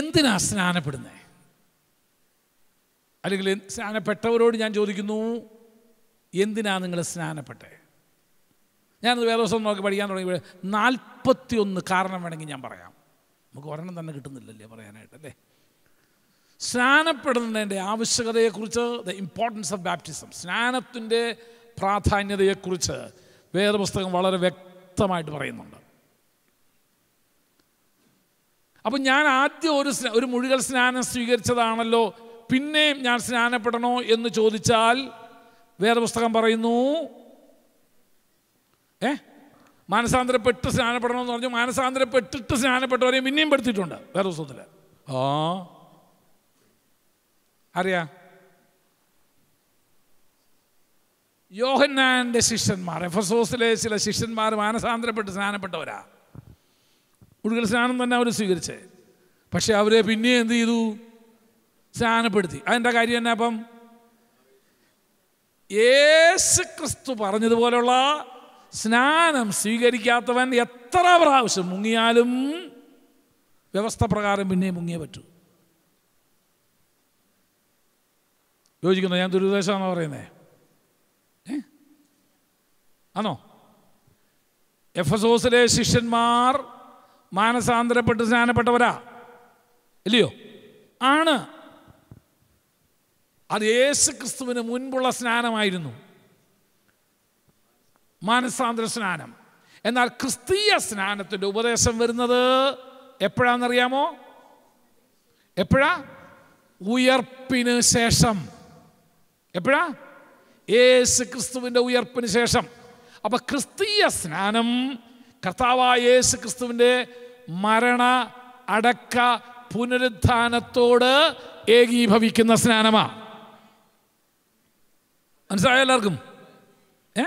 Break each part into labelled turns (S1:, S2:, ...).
S1: എന്തിനാ സ്നാനപ്പെടുന്നത് അല്ലെങ്കിൽ സ്നാനപ്പെട്ടവരോട് ഞാൻ ചോദിക്കുന്നു എന്തിനാ നിങ്ങൾ സ്നാനപ്പെട്ടേ ഞാനത് വേറെ ദിവസം നോക്കി പഠിക്കാൻ നാൽപ്പത്തി ഒന്ന് കാരണം വേണമെങ്കിൽ ഞാൻ പറയാം നമുക്ക് ഒരെണ്ണം തന്നെ കിട്ടുന്നില്ലല്ലേ പറയാനായിട്ടല്ലേ സ്നാനപ്പെടുന്നതിൻ്റെ ആവശ്യകതയെക്കുറിച്ച് ദ ഇമ്പോർട്ടൻസ് ഓഫ് ബാപ്റ്റിസം സ്നാനത്തിൻ്റെ പ്രാധാന്യതയെക്കുറിച്ച് വേറെ പുസ്തകം വളരെ വ്യക്തമായിട്ട് പറയുന്നുണ്ട് അപ്പം ഞാൻ ആദ്യം ഒരു ഒരു മുഴുകൽ സ്നാനം സ്വീകരിച്ചതാണല്ലോ പിന്നെയും ഞാൻ സ്നാനപ്പെടണോ എന്ന് ചോദിച്ചാൽ വേറെ പുസ്തകം പറയുന്നു ഏ മാനസാന്തരപ്പെട്ട് സ്നാനപ്പെടണമെന്ന് പറഞ്ഞു മാനസാന്തരപ്പെട്ടിട്ട് സ്നാനപ്പെട്ടവരെയും പിന്നെയും പെടുത്തിയിട്ടുണ്ട് വേറെ പുസ്തകത്തിൽ ആ അറിയാ യോഹന്നാന്റെ ശിഷ്യന്മാർ എഫസോസിലെ ചില ശിഷ്യന്മാർ മാനസാന്തരപ്പെട്ട് സ്നാനപ്പെട്ടവരാണ് ഒഴുകൽ സ്നാനം തന്നെ അവർ സ്വീകരിച്ചത് പക്ഷേ അവരെ പിന്നെ എന്ത് ചെയ്തു സ്നാനപ്പെടുത്തി അതിൻ്റെ കാര്യം തന്നെ അപ്പം യേശു ക്രിസ്തു പറഞ്ഞതുപോലുള്ള സ്നാനം സ്വീകരിക്കാത്തവൻ എത്ര പ്രാവശ്യം മുങ്ങിയാലും വ്യവസ്ഥ പ്രകാരം പിന്നെ മുങ്ങിയേ പറ്റൂ യോജിക്കുന്നു ഞാൻ ദുരുദ്ദേശമാണോ പറയുന്നത് ഏ ആണോ എഫ് എസോസിലെ ശിഷ്യന്മാർ മാനസാന്തരപ്പെട്ട് സ്നാനപ്പെട്ടവരാ ഇല്ലയോ ആണ് അത് യേശു ക്രിസ്തുവിന് മുൻപുള്ള സ്നാനമായിരുന്നു മാനസാന്തര സ്നാനം എന്നാൽ ക്രിസ്തീയ സ്നാനത്തിൻ്റെ ഉപദേശം വരുന്നത് എപ്പോഴാണെന്നറിയാമോ എപ്പോഴാ ഉയർപ്പിന് ശേഷം എപ്പോഴാ യേശു ക്രിസ്തുവിൻ്റെ ഉയർപ്പിന് ശേഷം അപ്പോൾ ക്രിസ്തീയ സ്നാനം കർത്താവായ യേശു ക്രിസ്തുവിൻ്റെ മരണ അടക്ക പുനരുത്ഥാനത്തോട് ഏകീഭവിക്കുന്ന സ്നാനമാ മനസ്സിലായ എല്ലാവർക്കും ഏ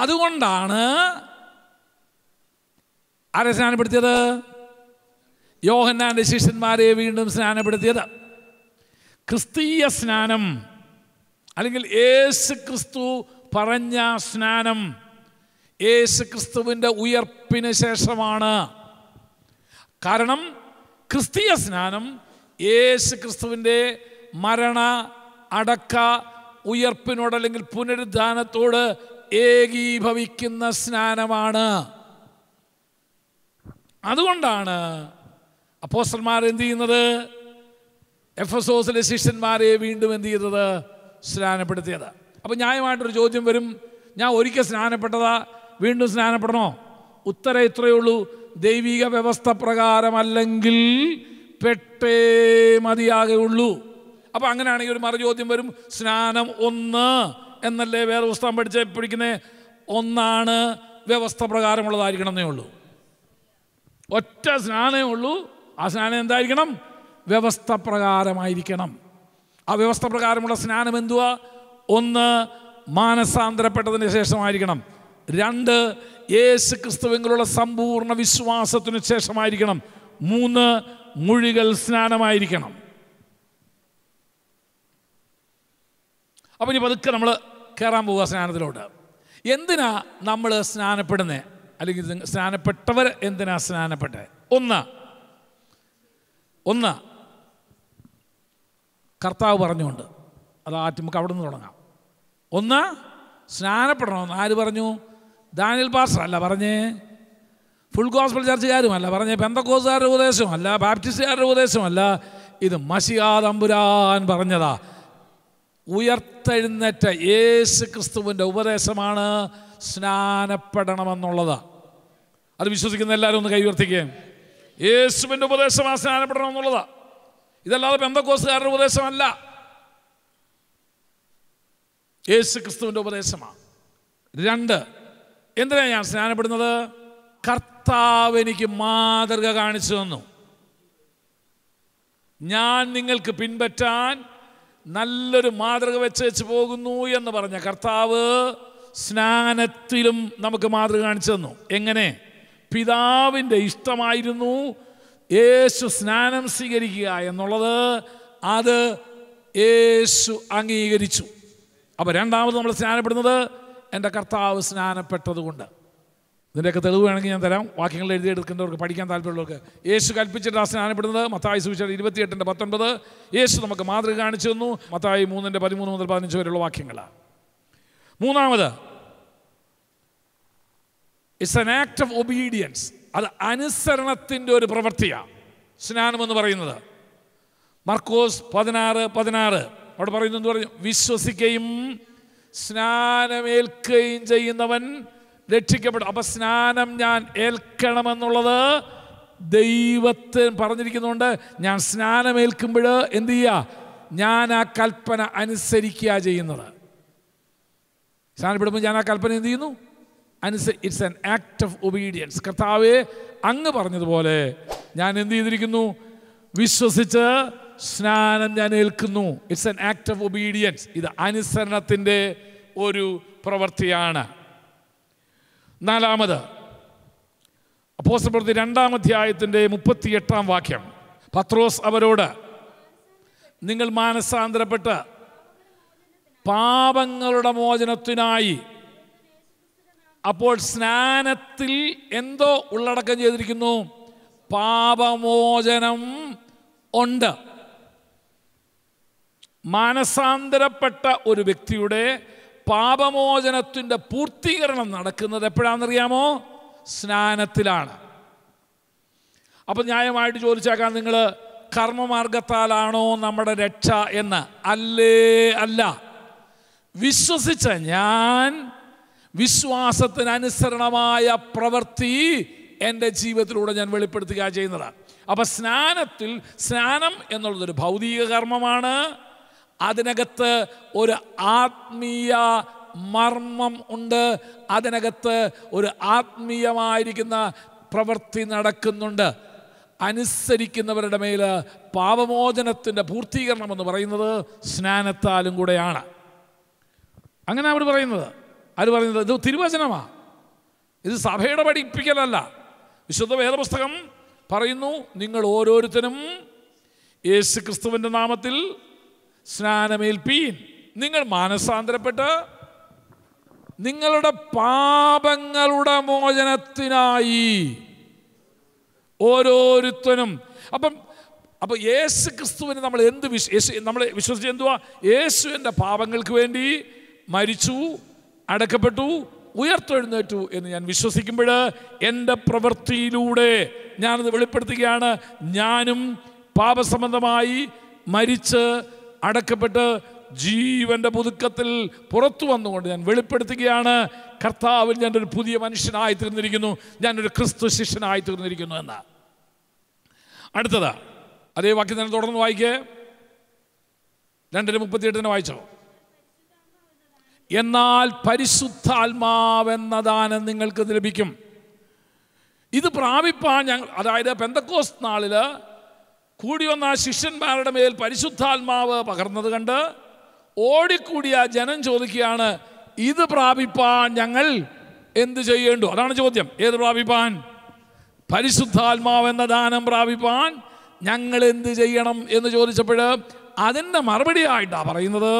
S1: അതുകൊണ്ടാണ് ആരെ സ്നാനപ്പെടുത്തിയത് യോഹന്നാന്റെ ശിഷ്യന്മാരെ വീണ്ടും സ്നാനപ്പെടുത്തിയത് ക്രിസ്തീയ സ്നാനം അല്ലെങ്കിൽ യേശു ക്രിസ്തു പറഞ്ഞ സ്നാനം യേശു ക്രിസ്തുവിൻ്റെ ഉയർപ്പിന് ശേഷമാണ് കാരണം ക്രിസ്തീയ സ്നാനം യേശു ക്രിസ്തുവിൻ്റെ മരണ അടക്ക ഉയർപ്പിനോട് അല്ലെങ്കിൽ പുനരുദ്ധാനത്തോട് ഏകീഭവിക്കുന്ന സ്നാനമാണ് അതുകൊണ്ടാണ് അപ്പോസ്റ്റന്മാർ എന്ത് ചെയ്യുന്നത് എഫ് എസ് ഓസിലെ ശിഷ്യന്മാരെ വീണ്ടും എന്ത് ചെയ്തത് സ്നാനപ്പെടുത്തിയത് അപ്പോൾ ന്യായമായിട്ടൊരു ചോദ്യം വരും ഞാൻ ഒരിക്കൽ സ്നാനപ്പെട്ടതാ വീണ്ടും സ്നാനപ്പെടണോ ഉത്തരം ഇത്രയേ ഉള്ളൂ ദൈവിക വ്യവസ്ഥ പ്രകാരമല്ലെങ്കിൽ പെട്ടേ മതിയാകുള്ളൂ അപ്പോൾ അങ്ങനെയാണെങ്കിൽ ഒരു മറുചോദ്യം വരും സ്നാനം ഒന്ന് എന്നല്ലേ വേറെ പുസ്തകം പഠിച്ച് പിടിക്കുന്നത് ഒന്നാണ് വ്യവസ്ഥ എന്നേ ഉള്ളൂ ഒറ്റ സ്നാനമേ ഉള്ളൂ ആ സ്നാനം എന്തായിരിക്കണം വ്യവസ്ഥ പ്രകാരമായിരിക്കണം ആ വ്യവസ്ഥ പ്രകാരമുള്ള സ്നാനം എന്തുവാ ഒന്ന് മാനസാന്തരപ്പെട്ടതിന് ശേഷമായിരിക്കണം രണ്ട് യേശു ക്രിസ്തുവിനുള്ള സമ്പൂർണ്ണ വിശ്വാസത്തിനു ശേഷമായിരിക്കണം മൂന്ന് മുഴികൾ സ്നാനമായിരിക്കണം അപ്പം ഇനി പതുക്കെ നമ്മൾ കയറാൻ പോവുക സ്നാനത്തിലോട്ട് എന്തിനാ നമ്മൾ സ്നാനപ്പെടുന്നത് അല്ലെങ്കിൽ സ്നാനപ്പെട്ടവർ എന്തിനാ സ്നാനപ്പെട്ടത് ഒന്ന് ഒന്ന് കർത്താവ് പറഞ്ഞുകൊണ്ട് അത് ആറ്റുമുക്ക് അവിടെ നിന്ന് തുടങ്ങാം ഒന്ന് സ്നാനപ്പെടണമെന്ന് ആര് പറഞ്ഞു ദാനിൽ പാസ്റ്റർ അല്ല പറഞ്ഞേ ഫുൾ ഗോസ്ബിൾ ചർച്ചുകാരുമല്ല പറഞ്ഞേ പെന്തക്കോസുകാരുടെ ഉപദേശമല്ല ബാപ്റ്റിസ്റ്റുകാരുടെ ഉപദേശമല്ല ഇത് മഷിയാ പറഞ്ഞതാ ഉയർത്തെഴുന്നേറ്റ യേശു ക്രിസ്തുവിൻ്റെ ഉപദേശമാണ് സ്നാനപ്പെടണമെന്നുള്ളത് അത് വിശ്വസിക്കുന്ന എല്ലാവരും ഒന്ന് കൈവർത്തിക്കുകയും യേശുവിൻ്റെ ഉപദേശമാണ് സ്നാനപ്പെടണമെന്നുള്ളത് ഇതല്ലാതെ പെന്തക്കോസുകാരുടെ ഉപദേശമല്ല യേശു ക്രിസ്തുവിൻ്റെ ഉപദേശമാണ് രണ്ട് എന്തിനാണ് ഞാൻ സ്നാനപ്പെടുന്നത് കർത്താവ് എനിക്ക് മാതൃക കാണിച്ചു തന്നു ഞാൻ നിങ്ങൾക്ക് പിൻപറ്റാൻ നല്ലൊരു മാതൃക വെച്ച് വെച്ച് പോകുന്നു എന്ന് പറഞ്ഞ കർത്താവ് സ്നാനത്തിലും നമുക്ക് മാതൃക കാണിച്ചു തന്നു എങ്ങനെ പിതാവിൻ്റെ ഇഷ്ടമായിരുന്നു യേശു സ്നാനം സ്വീകരിക്കുക എന്നുള്ളത് അത് യേശു അംഗീകരിച്ചു അപ്പോൾ രണ്ടാമത് നമ്മൾ സ്നാനപ്പെടുന്നത് എൻ്റെ കർത്താവ് സ്നാനപ്പെട്ടതുകൊണ്ട് ഇതിൻ്റെയൊക്കെ തെളിവ് വേണമെങ്കിൽ ഞാൻ തരാം വാക്യങ്ങൾ എഴുതിയെടുക്കുന്നവർക്ക് പഠിക്കാൻ താല്പര്യമുള്ളവർക്ക് യേശു കൽപ്പിച്ചിട്ടാണ് സ്നാനപ്പെടുന്നത് മത്തായി സുവിശേഷം ഇരുപത്തിയെട്ടിൻ്റെ പത്തൊൻപത് യേശു നമുക്ക് മാതൃക കാണിച്ചു തന്നു മത്തായി മൂന്നിൻ്റെ പതിമൂന്ന് മുതൽ പതിനഞ്ച് വരെയുള്ള വാക്യങ്ങളാണ് മൂന്നാമത് it's an act of obedience അത് അനുസരണത്തിൻ്റെ ഒരു പ്രവൃത്തിയാണ് സ്നാനമെന്ന് പറയുന്നത് മർക്കോസ് പതിനാറ് പതിനാറ് അവിടെ പറയുന്നത് എന്ന് പറഞ്ഞു വിശ്വസിക്കുകയും സ്നാനമേൽക്കുകയും ചെയ്യുന്നവൻ രക്ഷിക്കപ്പെടും അപ്പം സ്നാനം ഞാൻ ഏൽക്കണമെന്നുള്ളത് ദൈവത്തെ പറഞ്ഞിരിക്കുന്നുണ്ട് ഞാൻ സ്നാനമേൽക്കുമ്പോൾ എന്ത് ചെയ്യുക ഞാൻ ആ കൽപ്പന അനുസരിക്കുക ചെയ്യുന്നത് സ്നാനപ്പെടുമ്പോൾ ഞാൻ ആ കൽപ്പന എന്ത് ചെയ്യുന്നു അനുസ it's an act of obedience കർത്താവെ അങ്ങ് പറഞ്ഞതുപോലെ ഞാൻ എന്ത് ചെയ്തിരിക്കുന്നു വിശ്വസിച്ച് സ്നാനം ഞാൻ ഏൽക്കുന്നു it's an act of obedience ഇത് അനുസരണത്തിൻ്റെ ഒരു പ്രവൃത്തിയാണ് നാലാമത് അപ്പോസ്റ്റൽ രണ്ടാം അധ്യായത്തിൻ്റെ മുപ്പത്തിയെട്ടാം വാക്യം പത്രോസ് അവരോട് നിങ്ങൾ മാനസാന്തരപ്പെട്ട് പാപങ്ങളുടെ മോചനത്തിനായി അപ്പോൾ സ്നാനത്തിൽ എന്തോ ഉള്ളടക്കം ചെയ്തിരിക്കുന്നു പാപമോചനം ഉണ്ട് മാനസാന്തരപ്പെട്ട ഒരു വ്യക്തിയുടെ പാപമോചനത്തിൻ്റെ പൂർത്തീകരണം നടക്കുന്നത് എപ്പോഴാണെന്നറിയാമോ സ്നാനത്തിലാണ് അപ്പം ന്യായമായിട്ട് ചോദിച്ചേക്കാം നിങ്ങൾ കർമ്മമാർഗത്താലാണോ നമ്മുടെ രക്ഷ എന്ന് അല്ലേ അല്ല വിശ്വസിച്ച ഞാൻ വിശ്വാസത്തിനനുസരണമായ പ്രവൃത്തി എൻ്റെ ജീവിതത്തിലൂടെ ഞാൻ വെളിപ്പെടുത്തുക ചെയ്യുന്നതാണ് അപ്പം സ്നാനത്തിൽ സ്നാനം എന്നുള്ളതൊരു ഭൗതിക കർമ്മമാണ് അതിനകത്ത് ഒരു ആത്മീയ മർമ്മം ഉണ്ട് അതിനകത്ത് ഒരു ആത്മീയമായിരിക്കുന്ന പ്രവൃത്തി നടക്കുന്നുണ്ട് അനുസരിക്കുന്നവരുടെ മേൽ പാപമോചനത്തിൻ്റെ പൂർത്തീകരണം എന്ന് പറയുന്നത് സ്നാനത്താലും കൂടെയാണ് അങ്ങനെ അവർ പറയുന്നത് അവർ പറയുന്നത് ഇത് തിരുവചനമാണ് ഇത് സഭയുടെ പഠിപ്പിക്കലല്ല വിശുദ്ധ വേദപുസ്തകം പറയുന്നു നിങ്ങൾ ഓരോരുത്തരും യേശു ക്രിസ്തുവിൻ്റെ നാമത്തിൽ സ്നാനമേൽപ്പീൻ നിങ്ങൾ മാനസാന്തരപ്പെട്ട് നിങ്ങളുടെ പാപങ്ങളുടെ മോചനത്തിനായി ഓരോരുത്തനും അപ്പം അപ്പോൾ യേശു ക്രിസ്തുവിന് നമ്മൾ എന്ത് വിശ്വ യേശു നമ്മൾ വിശ്വസിച്ച് എന്തുവാ യേശു എൻ്റെ പാപങ്ങൾക്ക് വേണ്ടി മരിച്ചു അടക്കപ്പെട്ടു ഉയർത്തെഴുന്നേറ്റു എന്ന് ഞാൻ വിശ്വസിക്കുമ്പോൾ എൻ്റെ പ്രവൃത്തിയിലൂടെ ഞാനത് വെളിപ്പെടുത്തുകയാണ് ഞാനും പാപസംബന്ധമായി മരിച്ച് അടക്കപ്പെട്ട് ജീവന്റെ പുതുക്കത്തിൽ പുറത്തു വന്നുകൊണ്ട് ഞാൻ വെളിപ്പെടുത്തുകയാണ് കർത്താവിൽ ഞാനൊരു പുതിയ മനുഷ്യനായി തീർന്നിരിക്കുന്നു ഞാനൊരു ക്രിസ്തു ശിഷ്യനായി തീർന്നിരിക്കുന്നു എന്ന് അടുത്തത് അതേ വാക്യം തന്നെ തുടർന്ന് വായിക്കേ രണ്ടിന് മുപ്പത്തിയെട്ടിന് വായിച്ചോ എന്നാൽ ദാനം നിങ്ങൾക്ക് ലഭിക്കും ഇത് പ്രാപിപ്പാൻ ഞങ്ങൾ അതായത് പെന്തക്കോസ് നാളില് കൂടി വന്ന ആ ശിഷ്യന്മാരുടെ മേൽ പരിശുദ്ധാത്മാവ് പകർന്നത് കണ്ട് ഓടിക്കൂടിയ ജനം ചോദിക്കുകയാണ് ഇത് പ്രാപിപ്പാൻ ഞങ്ങൾ എന്ത് ചെയ്യേണ്ടു അതാണ് ചോദ്യം ഏത് പ്രാപിപ്പാൻ പരിശുദ്ധാത്മാവ് എന്ന ദാനം പ്രാപിപ്പാൻ ഞങ്ങൾ എന്ത് ചെയ്യണം എന്ന് ചോദിച്ചപ്പോൾ അതിൻ്റെ മറുപടിയായിട്ടാണ് പറയുന്നത്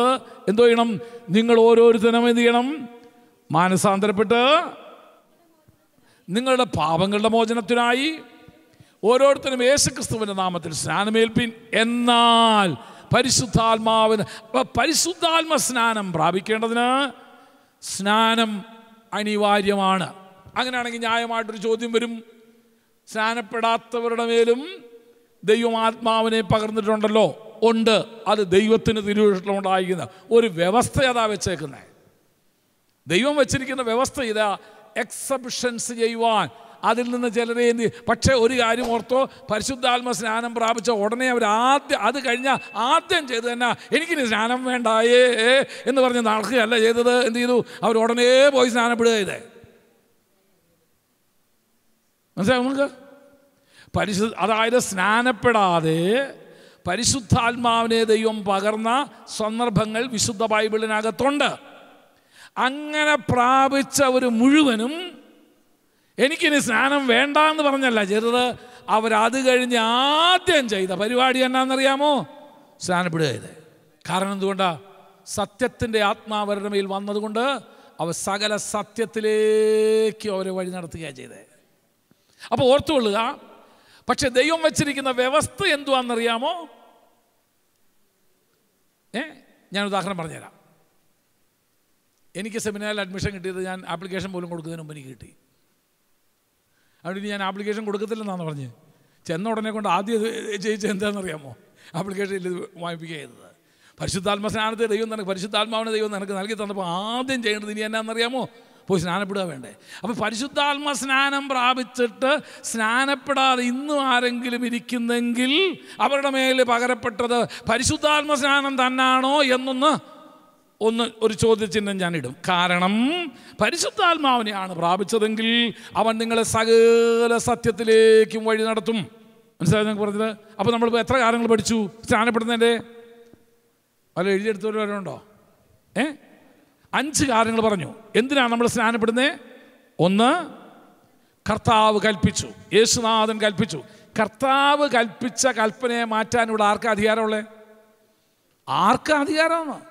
S1: എന്തോ ചെയ്യണം നിങ്ങൾ ഓരോരുത്തരും എന്ത് ചെയ്യണം മാനസാന്തരപ്പെട്ട് നിങ്ങളുടെ പാപങ്ങളുടെ മോചനത്തിനായി ഓരോരുത്തരും യേശുക്രിസ്തുവിൻ്റെ നാമത്തിൽ സ്നാനമേൽപ്പിൻ എന്നാൽ പരിശുദ്ധാത്മാവിന് പരിശുദ്ധാത്മ സ്നാനം പ്രാപിക്കേണ്ടതിന് സ്നാനം അനിവാര്യമാണ് അങ്ങനെയാണെങ്കിൽ ന്യായമായിട്ടൊരു ചോദ്യം വരും സ്നാനപ്പെടാത്തവരുടെ മേലും ആത്മാവിനെ പകർന്നിട്ടുണ്ടല്ലോ ഉണ്ട് അത് ദൈവത്തിന് തിരുവിഷ്ടമുണ്ടായിരിക്കുന്ന ഒരു വ്യവസ്ഥ അതാ വെച്ചേക്കുന്നത് ദൈവം വെച്ചിരിക്കുന്ന വ്യവസ്ഥ ഇതാ എക്സബിഷൻസ് ചെയ്യുവാൻ അതിൽ നിന്ന് ചിലരെ എന്ത് പക്ഷേ ഒരു കാര്യം ഓർത്തോ പരിശുദ്ധാത്മ സ്നാനം പ്രാപിച്ച ഉടനെ അവർ ആദ്യം അത് കഴിഞ്ഞ ആദ്യം ചെയ്തു തന്നെ എനിക്കിനി സ്നാനം വേണ്ടായേ എന്ന് പറഞ്ഞ് നടക്കുകയല്ല ചെയ്തത് എന്ത് ചെയ്തു അവർ ഉടനെ പോയി സ്നാനപ്പെടുക ചെയ്തേ മനസ്സിലാവും നമുക്ക് പരിശു അതായത് സ്നാനപ്പെടാതെ പരിശുദ്ധാത്മാവിനെ ദൈവം പകർന്ന സന്ദർഭങ്ങൾ വിശുദ്ധ ബൈബിളിനകത്തുണ്ട് അങ്ങനെ പ്രാപിച്ച ഒരു മുഴുവനും എനിക്കിനി സ്നാനം വേണ്ട എന്ന് പറഞ്ഞല്ല ചെറുത് അവരത് കഴിഞ്ഞ് ആദ്യം ചെയ്ത പരിപാടി എന്നാണെന്നറിയാമോ സ്നാനപ്പെടുകയത് കാരണം എന്തുകൊണ്ടാ സത്യത്തിൻ്റെ ആത്മാവരുടെ മേൽ വന്നതുകൊണ്ട് അവ സകല സത്യത്തിലേക്ക് അവരെ വഴി നടത്തുകയാണ് ചെയ്തത് അപ്പോൾ ഓർത്തുകൊള്ളുക പക്ഷെ ദൈവം വച്ചിരിക്കുന്ന വ്യവസ്ഥ എന്തുവാണെന്നറിയാമോ ഏ ഞാൻ ഉദാഹരണം പറഞ്ഞുതരാം എനിക്ക് സെമിനാറിൽ അഡ്മിഷൻ കിട്ടിയത് ഞാൻ ആപ്ലിക്കേഷൻ പോലും കൊടുക്കുന്നതിന് മുമ്പ് എനിക്ക് കിട്ടി അവിടെ ഇനി ഞാൻ ആപ്ലിക്കേഷൻ കൊടുക്കത്തില്ലെന്നാണ് പറഞ്ഞ് ചെന്ന ഉടനെ കൊണ്ട് ആദ്യം ചെയ്യിച്ചത് എന്താണെന്നറിയാമോ ആപ്ലിക്കേഷനിൽ വാങ്ങിപ്പിക്കുക ചെയ്തത് പരിശുദ്ധാത്മ സ്നാനത്തെ ദൈവം നിനക്ക് പരിശുദ്ധാത്മാവിനെ ദൈവം നിനക്ക് നൽകി തന്നപ്പോൾ ആദ്യം ചെയ്യേണ്ടത് ഇനി എന്നാണെന്നറിയാമോ പോയി സ്നാനപ്പെടുക വേണ്ടേ അപ്പോൾ പരിശുദ്ധാത്മ സ്നാനം പ്രാപിച്ചിട്ട് സ്നാനപ്പെടാതെ ഇന്നും ആരെങ്കിലും ഇരിക്കുന്നെങ്കിൽ അവരുടെ മേൽ പകരപ്പെട്ടത് പരിശുദ്ധാത്മ സ്നാനം തന്നാണോ എന്നൊന്ന് ഒന്ന് ഒരു ചോദ്യചിഹ്നം ഞാനിടും കാരണം പരിശുദ്ധാത്മാവിനെയാണ് പ്രാപിച്ചതെങ്കിൽ അവൻ നിങ്ങളെ സകല സത്യത്തിലേക്കും വഴി നടത്തും മനസ്സിലായി നിങ്ങൾക്ക് പറഞ്ഞത് അപ്പോൾ നമ്മൾ എത്ര കാര്യങ്ങൾ പഠിച്ചു സ്നാനപ്പെടുന്നതിൻ്റെ വല്ല എഴുതിയെടുത്തവരുണ്ടോ ഏ അഞ്ച് കാര്യങ്ങൾ പറഞ്ഞു എന്തിനാണ് നമ്മൾ സ്നാനപ്പെടുന്നത് ഒന്ന് കർത്താവ് കൽപ്പിച്ചു യേശുനാഥൻ കൽപ്പിച്ചു കർത്താവ് കൽപ്പിച്ച കൽപ്പനയെ മാറ്റാനിവിടെ ആർക്കാധികാരമുള്ളേ ആർക്കാധികാരമാണ് അധികാരമാണ്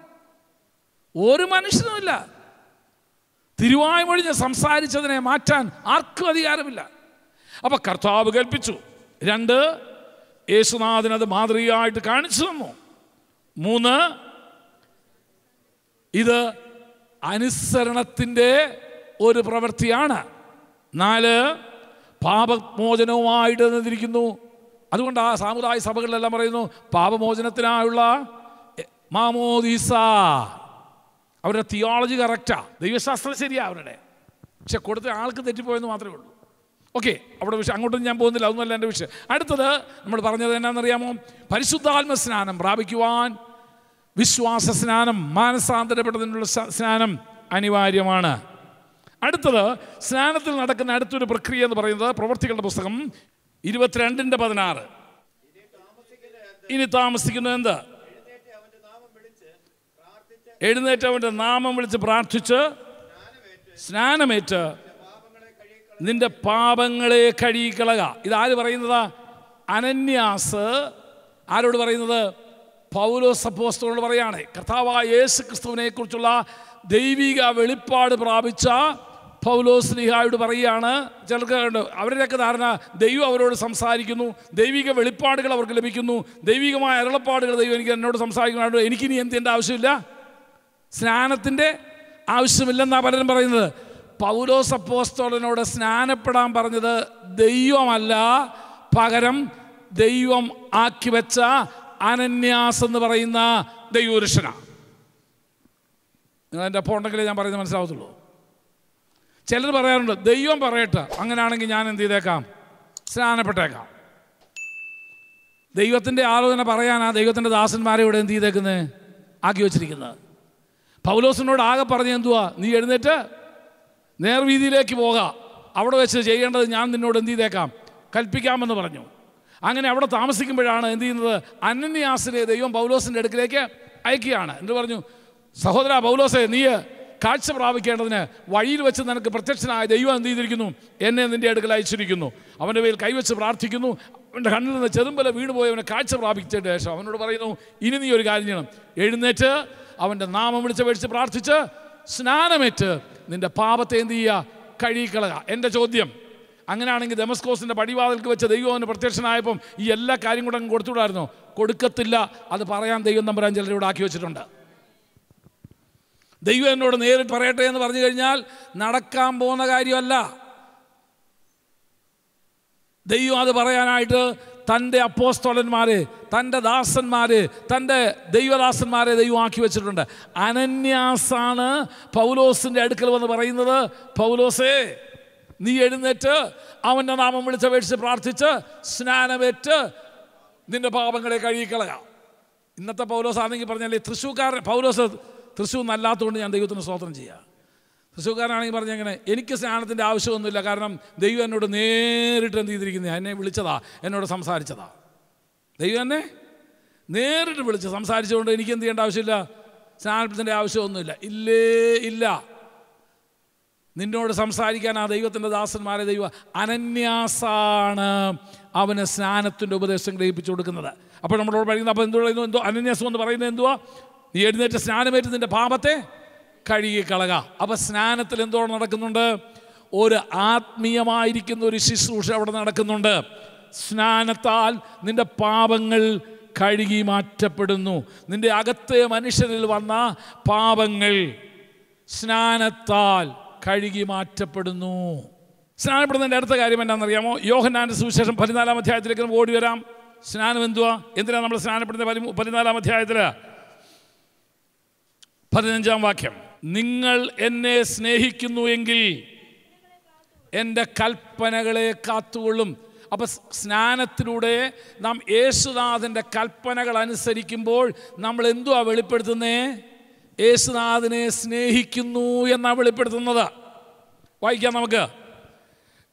S1: ഒരു മനുഷ്യനുമില്ല തിരുവായ്മൊഴിഞ്ഞ് സംസാരിച്ചതിനെ മാറ്റാൻ ആർക്കും അധികാരമില്ല അപ്പം കർത്താവ് കൽപ്പിച്ചു രണ്ട് യേശുനാഥിനത് മാതൃകയായിട്ട് കാണിച്ചു തന്നു മൂന്ന് ഇത് അനുസരണത്തിൻ്റെ ഒരു പ്രവൃത്തിയാണ് നാല് പാപമോചനവുമായിട്ട് നിന്നിരിക്കുന്നു അതുകൊണ്ട് ആ സാമുദായിക സഭകളിലെല്ലാം പറയുന്നു പാപമോചനത്തിനായുള്ള മാമോദീസ അവരുടെ തിയോളജി കറക്റ്റാ ദൈവശാസ്ത്രം ശരിയാണ് അവരുടെ പക്ഷെ കൊടുത്ത ആൾക്ക് തെറ്റിപ്പോയെന്ന് മാത്രമേ ഉള്ളൂ ഓക്കെ അവിടെ വിഷയം അങ്ങോട്ടും ഞാൻ പോകുന്നില്ല അതൊന്നുമല്ല എൻ്റെ വിഷയം അടുത്തത് നമ്മൾ പറഞ്ഞത് എന്നാണെന്നറിയാമോ പരിശുദ്ധാത്മ സ്നാനം പ്രാപിക്കുവാൻ വിശ്വാസ സ്നാനം മാനസാന്തരപ്പെട്ടതിനുള്ള സ്നാനം അനിവാര്യമാണ് അടുത്തത് സ്നാനത്തിൽ നടക്കുന്ന അടുത്തൊരു പ്രക്രിയ എന്ന് പറയുന്നത് പ്രവർത്തികളുടെ പുസ്തകം ഇരുപത്തിരണ്ടിൻ്റെ പതിനാറ് ഇനി താമസിക്കുന്നത് എന്താ എഴുന്നേറ്റ് അവൻ്റെ നാമം വിളിച്ച് പ്രാർത്ഥിച്ച് സ്നാനമേറ്റ് നിന്റെ പാപങ്ങളെ കഴുകിക്കളക ഇതാര് പറയുന്നത് അനന്യാസ് ആരോട് പറയുന്നത് പൗലോസ് അപ്പോസ്തോട് പറയാണ് കർത്താവായ യേശു ക്രിസ്തുവിനെ കുറിച്ചുള്ള ദൈവിക വെളിപ്പാട് പ്രാപിച്ച പൗലോസ് ലിഹായോട് പറയുകയാണ് ചിലർക്ക് അവരുടെയൊക്കെ ധാരണ ദൈവം അവരോട് സംസാരിക്കുന്നു ദൈവിക വെളിപ്പാടുകൾ അവർക്ക് ലഭിക്കുന്നു ദൈവികമായ അരുളപ്പാടുകൾ ദൈവം എനിക്ക് എന്നോട് സംസാരിക്കുന്നതുകൊണ്ട് എനിക്കിനി എന്തിൻ്റെ ആവശ്യമില്ല സ്നാനത്തിൻ്റെ ആവശ്യമില്ലെന്നാണ് പലരും പറയുന്നത് പൗലോസ് അപ്പോസ്തോളനോട് സ്നാനപ്പെടാൻ പറഞ്ഞത് ദൈവമല്ല പകരം ദൈവം ആക്കി വെച്ച അനന്യാസ് എന്ന് പറയുന്ന ദൈവപുരുഷനാണ് നിങ്ങൾ എൻ്റെ ഒപ്പം ഉണ്ടെങ്കിലേ ഞാൻ പറയുന്നത് മനസ്സിലാവത്തുള്ളൂ ചിലർ പറയാറുണ്ട് ദൈവം പറയട്ടെ അങ്ങനെയാണെങ്കിൽ ഞാൻ എന്ത് ചെയ്തേക്കാം സ്നാനപ്പെട്ടേക്കാം ദൈവത്തിൻ്റെ ആലോചന പറയാനാണ് ദൈവത്തിൻ്റെ ദാസന്മാരെ ഇവിടെ എന്ത് ചെയ്തേക്കുന്നത് ആക്കി വച്ചിരിക്കുന്നത് പൗലോസിനോട് ആകെ പറഞ്ഞ എന്തുവാ നീ എഴുന്നേറ്റ് നേർവീതിയിലേക്ക് പോകാം അവിടെ വെച്ച് ചെയ്യേണ്ടത് ഞാൻ നിന്നോട് എന്ത് ചെയ്തേക്കാം കൽപ്പിക്കാമെന്ന് പറഞ്ഞു അങ്ങനെ അവിടെ താമസിക്കുമ്പോഴാണ് എന്ത് ചെയ്യുന്നത് അനന്യാസിനെ ദൈവം പൗലോസിൻ്റെ അടുക്കിലേക്ക് അയക്കുകയാണ് എന്ന് പറഞ്ഞു സഹോദര പൗലോസെ നീ കാഴ്ച പ്രാപിക്കേണ്ടതിന് വഴിയിൽ വെച്ച് നിനക്ക് പ്രത്യക്ഷനായ ദൈവം എന്ത് ചെയ്തിരിക്കുന്നു എന്നെ നിൻ്റെ അടുക്കൽ അയച്ചിരിക്കുന്നു അവൻ്റെ പേരിൽ കൈവച്ച് പ്രാർത്ഥിക്കുന്നു അവൻ്റെ കണ്ണിൽ നിന്ന് ചെറുമ്പല വീണുപോയവനെ അവനെ കാഴ്ച പ്രാപിച്ചതിൻ്റെ ശേഷം അവനോട് പറയുന്നു ഇനി നീ ഒരു കാര്യം ചെയ്യണം എഴുന്നേറ്റ് അവൻ്റെ നാമം വിളിച്ചപേക്ഷിച്ച് പ്രാർത്ഥിച്ച് സ്നാനമേറ്റ് നിന്റെ പാപത്തെ എന്ത് ചെയ്യുക കഴുകിക്കളക എൻ്റെ ചോദ്യം അങ്ങനെയാണെങ്കിൽ ഡെമസ്കോസിൻ്റെ പടിവാതിൽക്ക് വെച്ച ദൈവം അവന് പ്രത്യക്ഷനായപ്പം ഈ എല്ലാ കാര്യം കൂടെ അങ്ങ് കൊടുത്തുവിടായിരുന്നോ കൊടുക്കത്തില്ല അത് പറയാൻ ദൈവം തമ്പുരാൻ ചിലരോട് ആക്കി വെച്ചിട്ടുണ്ട് ദൈവം എന്നോട് നേരിട്ട് പറയട്ടെ എന്ന് പറഞ്ഞു കഴിഞ്ഞാൽ നടക്കാൻ പോകുന്ന കാര്യമല്ല ദൈവം അത് പറയാനായിട്ട് തൻ്റെ അപ്പോസ്തോളന്മാരെ തൻ്റെ ദാസന്മാരെ തൻ്റെ ദൈവദാസന്മാരെ ദൈവമാക്കി വെച്ചിട്ടുണ്ട് അനന്യാസാണ് പൗലോസിൻ്റെ അടുക്കൽ വന്ന് പറയുന്നത് പൗലോസേ നീ എഴുന്നേറ്റ് അവൻ്റെ നാമം അപേക്ഷിച്ച് പ്രാർത്ഥിച്ച് സ്നാനമേറ്റ് നിന്റെ പാപങ്ങളെ കഴുകിക്കളയാം ഇന്നത്തെ പൗലോസ് ആണെങ്കിൽ പറഞ്ഞാലേ തൃശ്ശൂർക്കാരൻ പൗലോസ് തൃശ്ശൂർ നല്ലാത്തതുകൊണ്ട് ഞാൻ ദൈവത്തിന് സ്വാതന്ത്ര്യം ചെയ്യാം പ്രസവക്കാരനാണെങ്കിൽ പറഞ്ഞ അങ്ങനെ എനിക്ക് സ്നാനത്തിൻ്റെ ആവശ്യമൊന്നുമില്ല കാരണം ദൈവം എന്നോട് നേരിട്ട് എന്ത് ചെയ്തിരിക്കുന്നത് എന്നെ വിളിച്ചതാ എന്നോട് സംസാരിച്ചതാ ദൈവം എന്നെ നേരിട്ട് വിളിച്ച് സംസാരിച്ചുകൊണ്ട് എനിക്ക് എന്ത് ചെയ്യേണ്ട ആവശ്യമില്ല സ്നാനത്തിൻ്റെ ആവശ്യമൊന്നുമില്ല ഇല്ലേ ഇല്ല നിന്നോട് സംസാരിക്കാൻ ആ ദൈവത്തിൻ്റെ ദാസന്മാരെ ദൈവം അനന്യാസാണ് അവന് സ്നാനത്തിൻ്റെ ഉപദേശം ഗ്രഹിപ്പിച്ചു കൊടുക്കുന്നത് അപ്പോൾ നമ്മളോട് പറയുന്നത് അപ്പോൾ എന്ത് പറയുന്നു എന്തോ അനന്യാസം എന്ന് പറയുന്നത് എന്തുവാ നീ എഴുന്നേറ്റ് സ്നാനമേറ്റ് നിൻ്റെ പാപത്തെ കഴുകി കഴുകിക്കളക അപ്പം സ്നാനത്തിൽ എന്തോ നടക്കുന്നുണ്ട് ഒരു ആത്മീയമായിരിക്കുന്ന ഒരു ശുശ്രൂഷ അവിടെ നടക്കുന്നുണ്ട് സ്നാനത്താൽ നിൻ്റെ പാപങ്ങൾ കഴുകി മാറ്റപ്പെടുന്നു നിൻ്റെ അകത്തെ മനുഷ്യരിൽ വന്ന പാപങ്ങൾ സ്നാനത്താൽ കഴുകി മാറ്റപ്പെടുന്നു സ്നാനപ്പെടുന്നതിൻ്റെ അടുത്ത കാര്യം എന്താണെന്നറിയാമോ യോഹനാൻ്റെ സുവിശേഷം പതിനാലാം അധ്യായത്തിലേക്ക് നമുക്ക് ഓടി വരാം സ്നാനം എന്തുവാ എന്തിനാണ് നമ്മൾ സ്നാനപ്പെടുന്ന പതിനാലാം അധ്യായത്തിൽ പതിനഞ്ചാം വാക്യം നിങ്ങൾ എന്നെ സ്നേഹിക്കുന്നു എങ്കിൽ എൻ്റെ കൽപ്പനകളെ കാത്തുകൊള്ളും അപ്പോൾ സ്നാനത്തിലൂടെ നാം യേശുനാഥൻ്റെ കൽപ്പനകൾ അനുസരിക്കുമ്പോൾ നമ്മൾ എന്തുവാ വെളിപ്പെടുത്തുന്നേ യേശുനാഥിനെ സ്നേഹിക്കുന്നു എന്നാണ് വെളിപ്പെടുത്തുന്നത് വായിക്കാം നമുക്ക്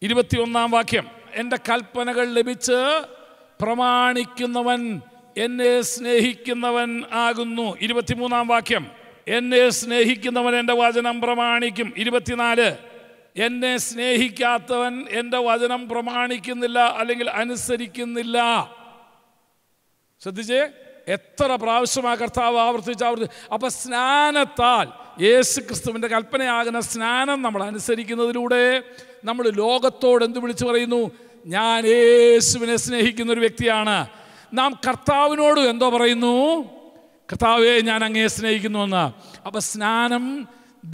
S1: ഇരുപത്തിയൊന്നാം വാക്യം എൻ്റെ കൽപ്പനകൾ ലഭിച്ച് പ്രമാണിക്കുന്നവൻ എന്നെ സ്നേഹിക്കുന്നവൻ ആകുന്നു ഇരുപത്തിമൂന്നാം വാക്യം എന്നെ സ്നേഹിക്കുന്നവൻ എൻ്റെ വചനം പ്രമാണിക്കും ഇരുപത്തിനാല് എന്നെ സ്നേഹിക്കാത്തവൻ എൻ്റെ വചനം പ്രമാണിക്കുന്നില്ല അല്ലെങ്കിൽ അനുസരിക്കുന്നില്ല ശ്രദ്ധിച്ചേ എത്ര പ്രാവശ്യമായ കർത്താവ് ആവർത്തിച്ച് ആവർത്തിച്ച് അപ്പൊ സ്നാനത്താൽ യേശു ക്രിസ്തുവിൻ്റെ കൽപ്പനയാകുന്ന സ്നാനം നമ്മൾ അനുസരിക്കുന്നതിലൂടെ നമ്മൾ ലോകത്തോട് എന്ത് വിളിച്ചു പറയുന്നു ഞാൻ യേശുവിനെ സ്നേഹിക്കുന്ന ഒരു വ്യക്തിയാണ് നാം കർത്താവിനോട് എന്തോ പറയുന്നു കർത്താവെ ഞാൻ അങ്ങയെ എന്ന് അപ്പം സ്നാനം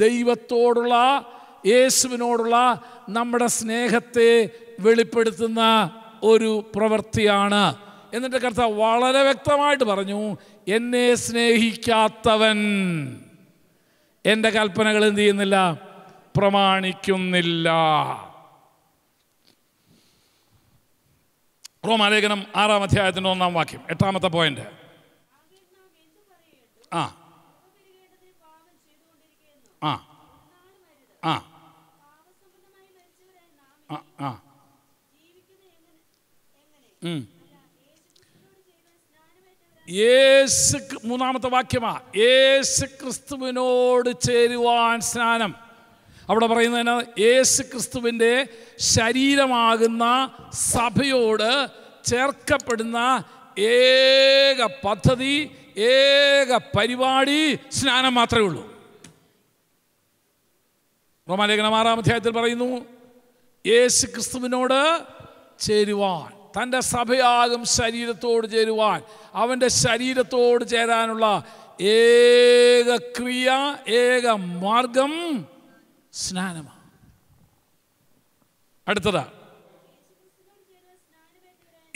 S1: ദൈവത്തോടുള്ള യേശുവിനോടുള്ള നമ്മുടെ സ്നേഹത്തെ വെളിപ്പെടുത്തുന്ന ഒരു പ്രവൃത്തിയാണ് എന്നിട്ട് കർത്താവ് വളരെ വ്യക്തമായിട്ട് പറഞ്ഞു എന്നെ സ്നേഹിക്കാത്തവൻ എൻ്റെ കൽപ്പനകൾ എന്ത് ചെയ്യുന്നില്ല പ്രമാണിക്കുന്നില്ല റോമാലേഖനം ആറാം അധ്യായത്തിൻ്റെ ഒന്നാം വാക്യം എട്ടാമത്തെ പോയിന്റ് ആ ആ ആ ആ യേശു മൂന്നാമത്തെ വാക്യമാ യേശു ക്രിസ്തുവിനോട് ചേരുവാൻ സ്നാനം അവിടെ പറയുന്നത് യേശു ക്രിസ്തുവിൻ്റെ ശരീരമാകുന്ന സഭയോട് ചേർക്കപ്പെടുന്ന ഏക പദ്ധതി ഏക പരിപാടി സ്നാനം മാത്രമേ ഉള്ളൂ റോമാലേഖനം ആറാം അധ്യായത്തിൽ പറയുന്നു യേശു ക്രിസ്തുവിനോട് ചേരുവാൻ തൻ്റെ സഭയാകും ശരീരത്തോട് ചേരുവാൻ അവൻ്റെ ശരീരത്തോട് ചേരാനുള്ള ഏക ക്രിയ ഏക മാർഗം സ്നാനമാണ് അടുത്തതാണ്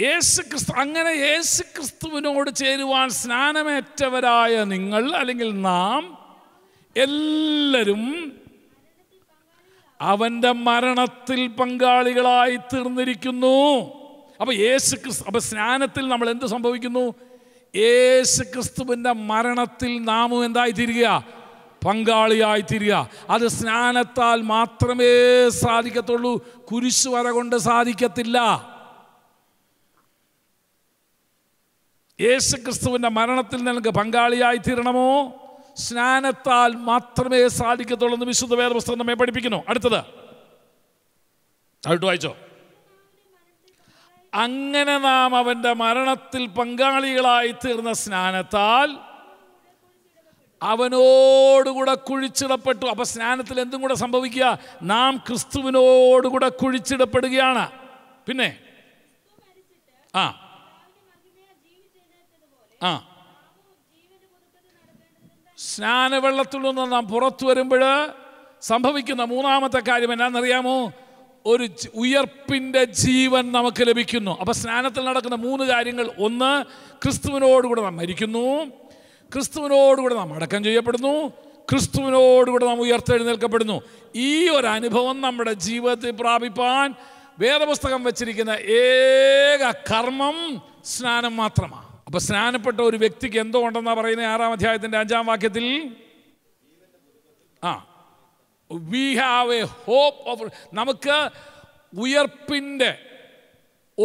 S1: യേശു ക്രിസ്തു അങ്ങനെ യേശു ക്രിസ്തുവിനോട് ചേരുവാൻ സ്നാനമേറ്റവരായ നിങ്ങൾ അല്ലെങ്കിൽ നാം എല്ലാവരും അവൻ്റെ മരണത്തിൽ പങ്കാളികളായി തീർന്നിരിക്കുന്നു അപ്പോൾ യേശു ക്രിസ്തു അപ്പോൾ സ്നാനത്തിൽ നമ്മൾ എന്ത് സംഭവിക്കുന്നു യേശു ക്രിസ്തുവിൻ്റെ മരണത്തിൽ നാമും എന്തായി തീരുക പങ്കാളിയായി തീരുക അത് സ്നാനത്താൽ മാത്രമേ സാധിക്കത്തുള്ളൂ കുരിശുവര കൊണ്ട് സാധിക്കത്തില്ല യേശു ക്രിസ്തുവിൻ്റെ മരണത്തിൽ നിങ്ങൾക്ക് പങ്കാളിയായി തീരണമോ സ്നാനത്താൽ മാത്രമേ സാധിക്കത്തുള്ളൂ എന്ന് വിശുദ്ധ വേദപുസ്തകം നമ്മെ പഠിപ്പിക്കുന്നു അടുത്തത് അവിട്ട് വായിച്ചോ അങ്ങനെ നാം അവൻ്റെ മരണത്തിൽ പങ്കാളികളായി തീർന്ന സ്നാനത്താൽ അവനോടുകൂടെ കുഴിച്ചിടപ്പെട്ടു അപ്പോൾ സ്നാനത്തിൽ എന്തും കൂടെ സംഭവിക്കുക നാം ക്രിസ്തുവിനോടുകൂടെ കുഴിച്ചിടപ്പെടുകയാണ് പിന്നെ ആ ആ സ്നാനവെള്ളത്തിൽ നിന്ന് നാം പുറത്തു വരുമ്പോൾ സംഭവിക്കുന്ന മൂന്നാമത്തെ കാര്യം എന്നാണെന്നറിയാമോ ഒരു ഉയർപ്പിൻ്റെ ജീവൻ നമുക്ക് ലഭിക്കുന്നു അപ്പോൾ സ്നാനത്തിൽ നടക്കുന്ന മൂന്ന് കാര്യങ്ങൾ ഒന്ന് ക്രിസ്തുവിനോടുകൂടെ നാം മരിക്കുന്നു ക്രിസ്തുവിനോടുകൂടെ നാം അടക്കം ചെയ്യപ്പെടുന്നു ക്രിസ്തുവിനോടുകൂടെ നാം ഉയർത്തെഴുന്നേൽക്കപ്പെടുന്നു ഈ ഒരു അനുഭവം നമ്മുടെ ജീവിതത്തിൽ പ്രാപിപ്പാൻ വേദപുസ്തകം വച്ചിരിക്കുന്ന ഏക കർമ്മം സ്നാനം മാത്രമാണ് അപ്പോൾ സ്നാനപ്പെട്ട ഒരു വ്യക്തിക്ക് എന്തോ ഉണ്ടെന്നാണ് പറയുന്നത് ആറാം അധ്യായത്തിൻ്റെ അഞ്ചാം വാക്യത്തിൽ ആ we have a hope of നമുക്ക് ഉയർപ്പിൻ്റെ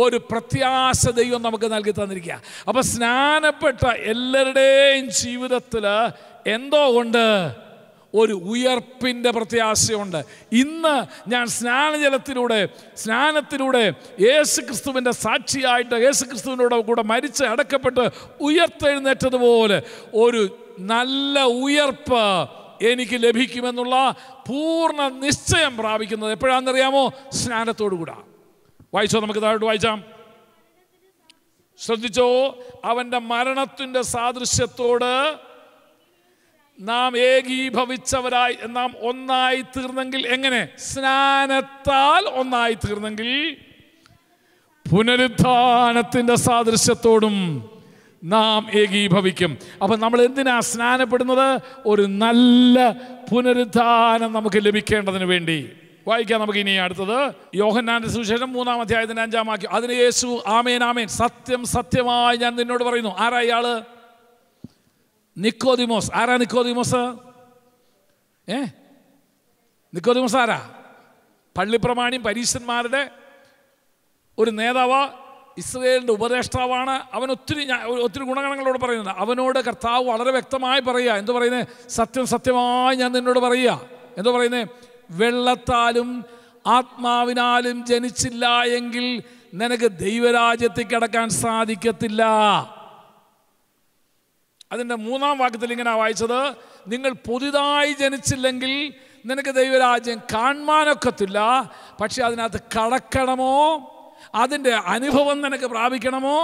S1: ഒരു പ്രത്യാശ ദൈവം നമുക്ക് നൽകി തന്നിരിക്കുക അപ്പം സ്നാനപ്പെട്ട എല്ലാവരുടെയും ജീവിതത്തിൽ എന്തോ ഉണ്ട് ഒരു ഉയർപ്പിൻ്റെ പ്രത്യാശയുണ്ട് ഇന്ന് ഞാൻ സ്നാനജലത്തിലൂടെ സ്നാനത്തിലൂടെ യേശു ക്രിസ്തുവിൻ്റെ സാക്ഷിയായിട്ട് യേശു ക്രിസ്തുവിനോട് കൂടെ മരിച്ച് അടക്കപ്പെട്ട് ഉയർത്തെഴുന്നേറ്റതുപോലെ ഒരു നല്ല ഉയർപ്പ് എനിക്ക് ലഭിക്കുമെന്നുള്ള പൂർണ്ണ നിശ്ചയം പ്രാപിക്കുന്നത് എപ്പോഴാണെന്നറിയാമോ സ്നാനത്തോടു കൂടാ വായിച്ചോ നമുക്ക് താഴോട്ട് വായിച്ചാം ശ്രദ്ധിച്ചോ അവൻ്റെ മരണത്തിൻ്റെ സാദൃശ്യത്തോട് നാം ഏകീഭവിച്ചവരായി നാം ഒന്നായി തീർന്നെങ്കിൽ എങ്ങനെ സ്നാനത്താൽ ഒന്നായി തീർന്നെങ്കിൽ പുനരുത്ഥാനത്തിൻ്റെ സാദൃശ്യത്തോടും നാം ഏകീഭവിക്കും അപ്പം നമ്മൾ എന്തിനാ സ്നാനപ്പെടുന്നത് ഒരു നല്ല പുനരുത്ഥാനം നമുക്ക് ലഭിക്കേണ്ടതിന് വേണ്ടി വായിക്കാം നമുക്ക് ഇനി അടുത്തത് യോഹന്നാന്റെ സുവിശേഷം മൂന്നാം അധ്യായത്തിന് അഞ്ചാം വാക്യം അതിന് യേശു ആമേൻ ആമേൻ സത്യം സത്യമായി ഞാൻ നിന്നോട് പറയുന്നു ആരാ നിക്കോദിമോസ് ആരാ നിക്കോദിമോസ് ഏ നിക്കോദിമോസ് ആരാ പള്ളിപ്രമാണി പരീശന്മാരുടെ ഒരു നേതാവ് ഇസ്രയേലിൻ്റെ ഉപദേഷ്ടാവാണ് അവൻ ഒത്തിരി ഒത്തിരി ഗുണഗണങ്ങളോട് പറയുന്നത് അവനോട് കർത്താവ് വളരെ വ്യക്തമായി പറയുക എന്തു പറയുന്നത് സത്യം സത്യമായി ഞാൻ നിന്നോട് പറയുക എന്തു പറയുന്നത് വെള്ളത്താലും ആത്മാവിനാലും ജനിച്ചില്ല എങ്കിൽ നിനക്ക് ദൈവരാജ്യത്തിൽ കിടക്കാൻ സാധിക്കത്തില്ല അതിൻ്റെ മൂന്നാം വാക്യത്തിൽ ഇങ്ങനെ വായിച്ചത് നിങ്ങൾ പുതിയതായി ജനിച്ചില്ലെങ്കിൽ നിനക്ക് ദൈവരാജ്യം കാണാനൊക്കത്തില്ല പക്ഷെ അതിനകത്ത് കടക്കണമോ അതിൻ്റെ അനുഭവം നിനക്ക് പ്രാപിക്കണമോ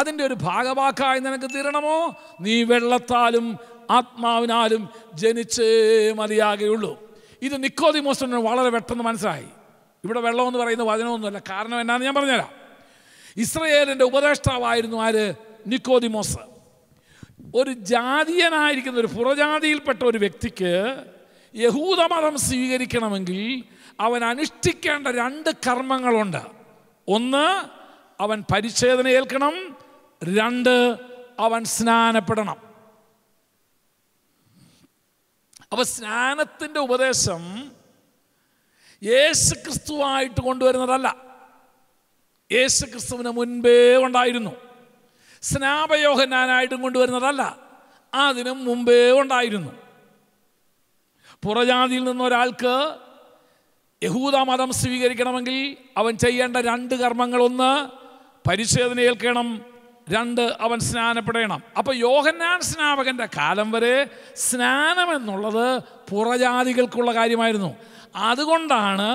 S1: അതിൻ്റെ ഒരു ഭാഗവാക്കായി നിനക്ക് തീരണമോ നീ വെള്ളത്താലും ആത്മാവിനാലും ജനിച്ചേ മതിയാകുകയുള്ളൂ ഇത് നിക്കോതി മോസ്റ്റന് വളരെ പെട്ടെന്ന് മനസ്സിലായി ഇവിടെ വെള്ളമെന്ന് പറയുന്ന വചനമൊന്നുമല്ല കാരണം എന്നാന്ന് ഞാൻ പറഞ്ഞുതരാം ഇസ്രയേലിൻ്റെ ഉപദേഷ്ടാവായിരുന്നു ആര് മോസ്റ്റർ ഒരു ജാതീയനായിരിക്കുന്ന ഒരു പുറജാതിയിൽപ്പെട്ട ഒരു വ്യക്തിക്ക് യഹൂദമതം സ്വീകരിക്കണമെങ്കിൽ അവൻ അനുഷ്ഠിക്കേണ്ട രണ്ട് കർമ്മങ്ങളുണ്ട് ഒന്ന് അവൻ പരിച്ഛേദന ഏൽക്കണം രണ്ട് അവൻ സ്നാനപ്പെടണം അപ്പോൾ സ്നാനത്തിൻ്റെ ഉപദേശം യേശു ക്രിസ്തുവായിട്ട് കൊണ്ടുവരുന്നതല്ല യേശു ക്രിസ്തുവിന് മുൻപേ ഉണ്ടായിരുന്നു സ്നാപയോഹനായിട്ടും കൊണ്ടുവരുന്നതല്ല അതിനും മുമ്പേ ഉണ്ടായിരുന്നു പുറജാതിയിൽ നിന്നൊരാൾക്ക് യഹൂദ മതം സ്വീകരിക്കണമെങ്കിൽ അവൻ ചെയ്യേണ്ട രണ്ട് കർമ്മങ്ങളൊന്ന് പരിശോധന ഏൽക്കണം രണ്ട് അവൻ സ്നാനപ്പെടണം അപ്പോൾ യോഹന്നാൻ സ്നാപകൻ്റെ കാലം വരെ സ്നാനം എന്നുള്ളത് പുറജാതികൾക്കുള്ള കാര്യമായിരുന്നു അതുകൊണ്ടാണ്